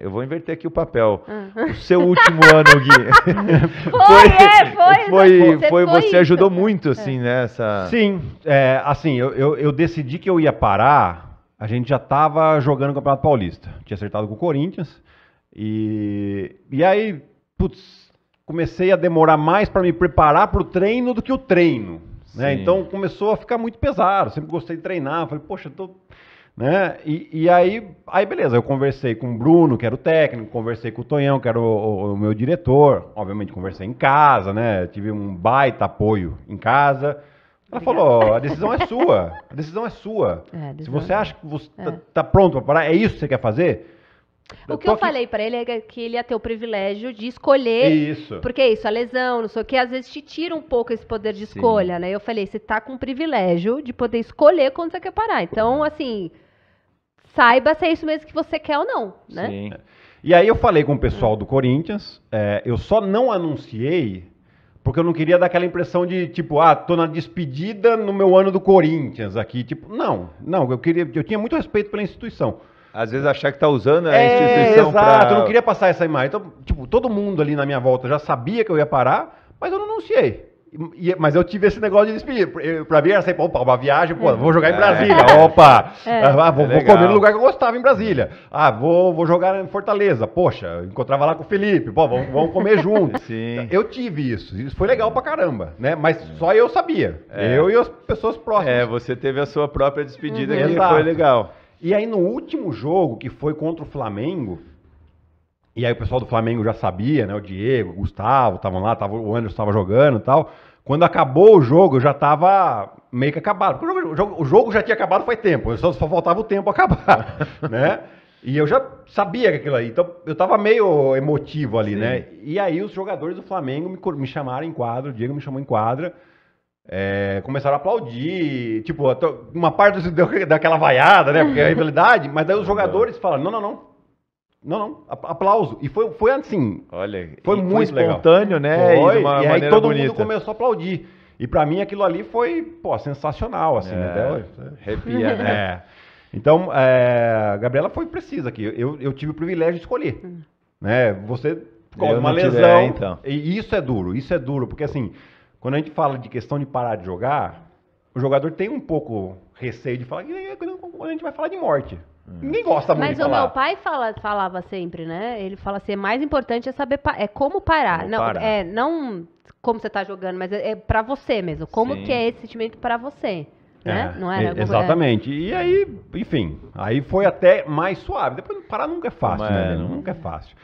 Eu vou inverter aqui o papel. Ah. O seu último ano, Gui. foi, é, foi, foi, você, foi, você ajudou muito, é. assim, é. Né, nessa. Sim, é, assim, eu, eu, eu, decidi que eu ia parar. A gente já estava jogando o Campeonato Paulista. Tinha acertado com o Corinthians. E, e aí, putz, comecei a demorar mais para me preparar para o treino do que o treino. Né? Então começou a ficar muito pesado. Sempre gostei de treinar. Falei, poxa, tô né? E, e, aí, aí, beleza, eu conversei com o Bruno, que era o técnico, conversei com o Tonhão, que era o, o, o meu diretor, obviamente conversei em casa, né? Tive um baita apoio em casa. Ela falou: a decisão é sua, a decisão é sua. É, decisão Se você é acha que você tá, é. tá, pronto para parar, é isso que você quer fazer? O que eu, eu aqui... falei para ele é que ele ia ter o privilégio de escolher. Isso. Porque é isso, a lesão, não sei o que, às vezes te tira um pouco esse poder de escolha, Sim. né? Eu falei, você tá com o privilégio de poder escolher quando você quer parar. Então, assim, saiba se é isso mesmo que você quer ou não, né? Sim. E aí eu falei com o pessoal do Corinthians, é, eu só não anunciei porque eu não queria dar aquela impressão de, tipo, ah, tô na despedida no meu ano do Corinthians aqui. Tipo, não, não, eu queria. Eu tinha muito respeito pela instituição. Às vezes achar que tá usando a é, instituição. Exato, pra... eu não queria passar essa imagem. Então, tipo, todo mundo ali na minha volta já sabia que eu ia parar, mas eu não anunciei. E, mas eu tive esse negócio de despedir. Pra mim era sempre, assim, opa, uma viagem, pô, vou jogar em é. Brasília, é. opa, é. Ah, vou, é vou, comer no lugar que eu gostava em Brasília. Ah, vou, vou jogar em Fortaleza, poxa, encontrava lá com o Felipe, pô, vamos, vamos comer junto. Sim. Eu tive isso, isso foi legal pra caramba, né? Mas só eu sabia, é. eu e as pessoas próximas. É, você teve a sua própria despedida uhum. que Exato. foi legal. E aí no último jogo, que foi contra o Flamengo, e aí o pessoal do Flamengo já sabia, né? O Diego, o Gustavo estavam lá, tava, o Anderson estava jogando e tal. Quando acabou o jogo, eu já estava meio que acabado. O jogo, o, jogo, o jogo, já tinha acabado faz tempo, só, só faltava o tempo acabar, né? E eu já sabia que aquilo aí, então eu estava meio emotivo ali, né? Sim. né? E aí os jogadores do Flamengo me, me chamaram em quadro, o Diego me chamou em quadra, é, começaram a aplaudir, tipo, uma parte daquela vaiada, né? Porque é a rivalidade, mas daí os jogadores falaram, não, não, não, não, não, aplauso. E foi, foi assim. Olha, foi muito espontâneo, legal. né? Foi, e, e aí todo bonita. mundo começou a aplaudir. E para mim aquilo ali foi, pô, sensacional, assim, é, né? Arrepia, né? É. Então, é, a Gabriela foi precisa aqui. Eu, eu tive o privilégio de escolher. Hum. Né? Você com uma lesão. Tiver, é, então. E isso é duro, isso é duro, porque assim, quando a gente fala de questão de parar de jogar, o jogador tem um pouco receio de falar que é, quando a gente vai falar de morte. Ninguém gosta muito Mas de o meu pai fala, falava sempre, né? Ele fala assim, é mais importante é saber pa é como parar. Como não, parar. É, não como você tá jogando, mas é, é para você mesmo. Como Sim. que é esse sentimento para você. Né? É, é, né? Não é, era é, exatamente. E aí, enfim, aí foi até mais suave. Depois parar nunca é fácil, mas né? Nunca é fácil.